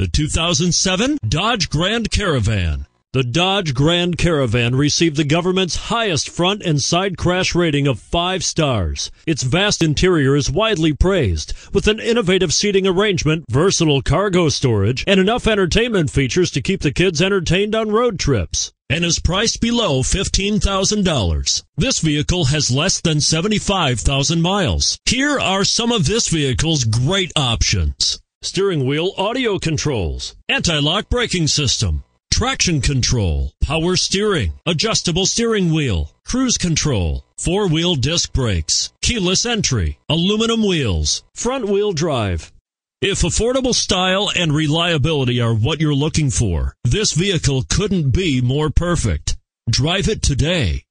The 2007 Dodge Grand Caravan. The Dodge Grand Caravan received the government's highest front and side crash rating of five stars. Its vast interior is widely praised, with an innovative seating arrangement, versatile cargo storage, and enough entertainment features to keep the kids entertained on road trips. And is priced below $15,000. This vehicle has less than 75,000 miles. Here are some of this vehicle's great options steering wheel audio controls, anti-lock braking system, traction control, power steering, adjustable steering wheel, cruise control, four-wheel disc brakes, keyless entry, aluminum wheels, front-wheel drive. If affordable style and reliability are what you're looking for, this vehicle couldn't be more perfect. Drive it today.